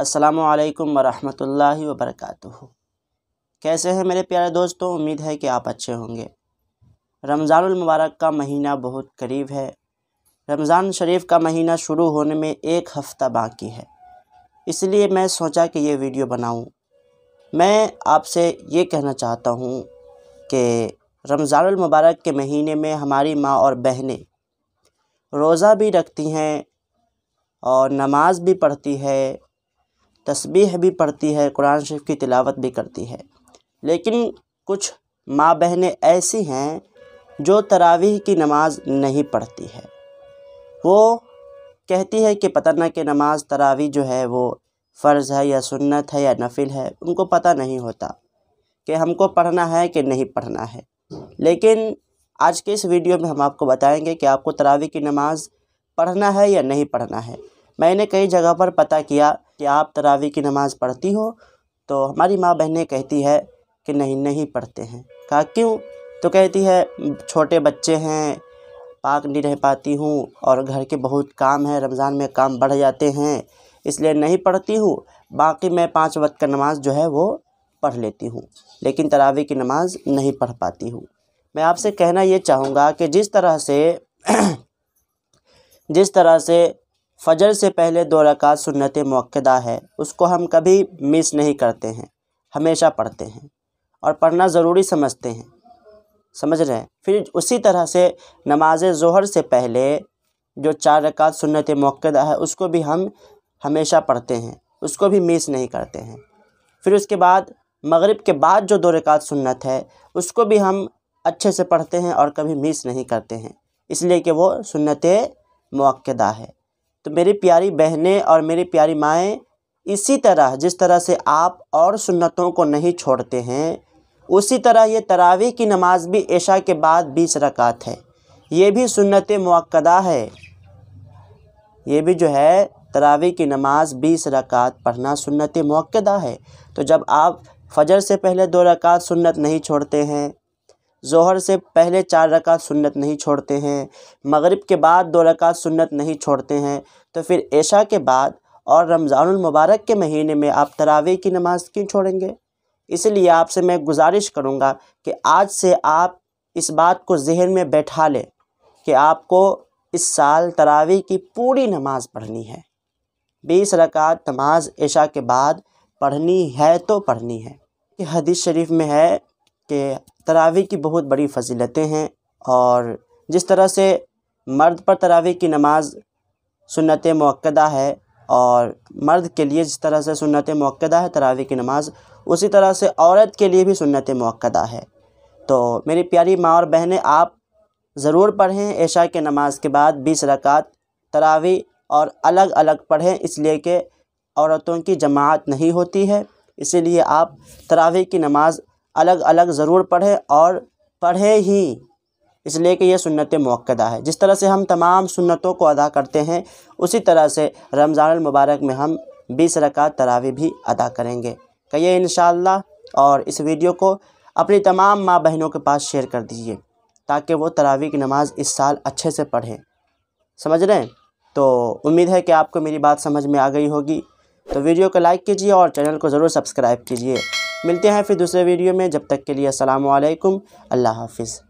السلام علیکم ورحمۃ اللہ وبرکاتہ کیسے ہیں میرے پیارے دوستوں امید ہے کہ آپ اچھے ہوں گے رمضان المبارک کا مہینہ بہت قریب ہے رمضان شریف کا مہینہ شروع ہونے میں ایک ہفتہ باقی ہے اس لیے میں سوچا کہ یہ ویڈیو بناؤں میں آپ سے یہ کہنا چاہتا ہوں کہ رمضان المبارک کے مہینے میں ہماری ماں اور بہنیں روزہ بھی رکھتی ہیں اور نماز بھی پڑھتی ہے تسبیح بھی پڑھتی ہے قرآن شریف کی تلاوت بھی کرتی ہے لیکن کچھ ماں بہنیں ایسی ہیں جو تراویح کی نماز نہیں پڑھتی ہے وہ کہتی ہے کہ پتہ نہ کہ نماز تراویح جو ہے وہ فرض ہے یا سنت ہے یا نفل ہے ان کو پتہ نہیں ہوتا کہ ہم کو پڑھنا ہے کہ نہیں پڑھنا ہے لیکن آج کے اس ویڈیو میں ہم آپ کو بتائیں گے کہ آپ کو تراویح کی نماز پڑھنا ہے یا نہیں پڑھنا ہے میں نے کئی جگہ پر پتہ کیا کہ آپ تراویح کی نماز پڑھتی ہو تو ہماری ماں بہنیں کہتی ہے کہ نہیں نہیں پڑھتے ہیں کہا کیوں تو کہتی ہے چھوٹے بچے ہیں پاک نہیں رہ پاتی ہوں اور گھر کے بہت کام ہیں رمضان میں کام بڑھ جاتے ہیں اس لیے نہیں پڑھتی ہوں باقی میں پانچ وقت کا نماز جو ہے وہ پڑھ لیتی ہوں لیکن تراویح کی نماز نہیں پڑھ پاتی ہوں میں آپ سے کہنا یہ چاہوں گا کہ جس طرح سے جس طرح سے فجر سے پہلے دو رکعت سنت موقعہ ہے اس کو ہم کبھی مس نہیں کرتے ہیں ہمیشہ پڑھتے ہیں اور پڑھنا ضروری سمجھتے ہیں سمجھ رہے ہیں پھر اسی طرح سے نماز ظہر سے پہلے جو چار رکعت سنت موقع ہے اس کو بھی ہم ہمیشہ پڑھتے ہیں اس کو بھی مس نہیں کرتے ہیں پھر اس کے بعد مغرب کے بعد جو دو رکعت سنت ہے اس کو بھی ہم اچھے سے پڑھتے ہیں اور کبھی مس نہیں کرتے ہیں اس لیے کہ وہ سنت موقعہ ہے تو میری پیاری بہنیں اور میری پیاری مائیں اسی طرح جس طرح سے آپ اور سنتوں کو نہیں چھوڑتے ہیں اسی طرح یہ تراویح کی نماز بھی عشاء کے بعد بیس رکعت ہے یہ بھی سنت موقعہ ہے یہ بھی جو ہے تراویح کی نماز بیس رکعت پڑھنا سنت موقعہ ہے تو جب آپ فجر سے پہلے دو رکعت سنت نہیں چھوڑتے ہیں ظہر سے پہلے چار رکعت سنت نہیں چھوڑتے ہیں مغرب کے بعد دو رکعت سنت نہیں چھوڑتے ہیں تو پھر عشاء کے بعد اور رمضان المبارک کے مہینے میں آپ تراویح کی نماز کیوں چھوڑیں گے اس لیے آپ سے میں گزارش کروں گا کہ آج سے آپ اس بات کو ذہن میں بیٹھا لیں کہ آپ کو اس سال تراویح کی پوری نماز پڑھنی ہے بیس رکعت نماز عشاء کے بعد پڑھنی ہے تو پڑھنی ہے کہ حدیث شریف میں ہے کہ تراوی کی بہت بڑی فضیلتیں ہیں اور جس طرح سے مرد پر تراویح کی نماز سنت موقعہ ہے اور مرد کے لیے جس طرح سے سنت موقعہ ہے تراویح کی نماز اسی طرح سے عورت کے لیے بھی سنت موقعہ ہے تو میری پیاری ماں اور بہنیں آپ ضرور پڑھیں عشاء کے نماز کے بعد بیس رکعت تراویح اور الگ الگ پڑھیں اس لیے کہ عورتوں کی جماعت نہیں ہوتی ہے اسی لیے آپ تراویح کی نماز الگ الگ ضرور پڑھیں اور پڑھیں ہی اس لیے کہ یہ سنت موقع ہے جس طرح سے ہم تمام سنتوں کو ادا کرتے ہیں اسی طرح سے رمضان المبارک میں ہم بیس رکعہ تراوی بھی ادا کریں گے کہیے انشاءاللہ اور اس ویڈیو کو اپنی تمام ماں بہنوں کے پاس شیئر کر دیجیے تاکہ وہ تراوی کی نماز اس سال اچھے سے پڑھیں سمجھ رہے ہیں تو امید ہے کہ آپ کو میری بات سمجھ میں آ گئی ہوگی تو ویڈیو کو لائک کیجیے اور چینل کو ضرور سبسکرائب کیجیے ملتے ہیں پھر دوسرے ویڈیو میں جب تک کے لیے السلام علیکم اللہ حافظ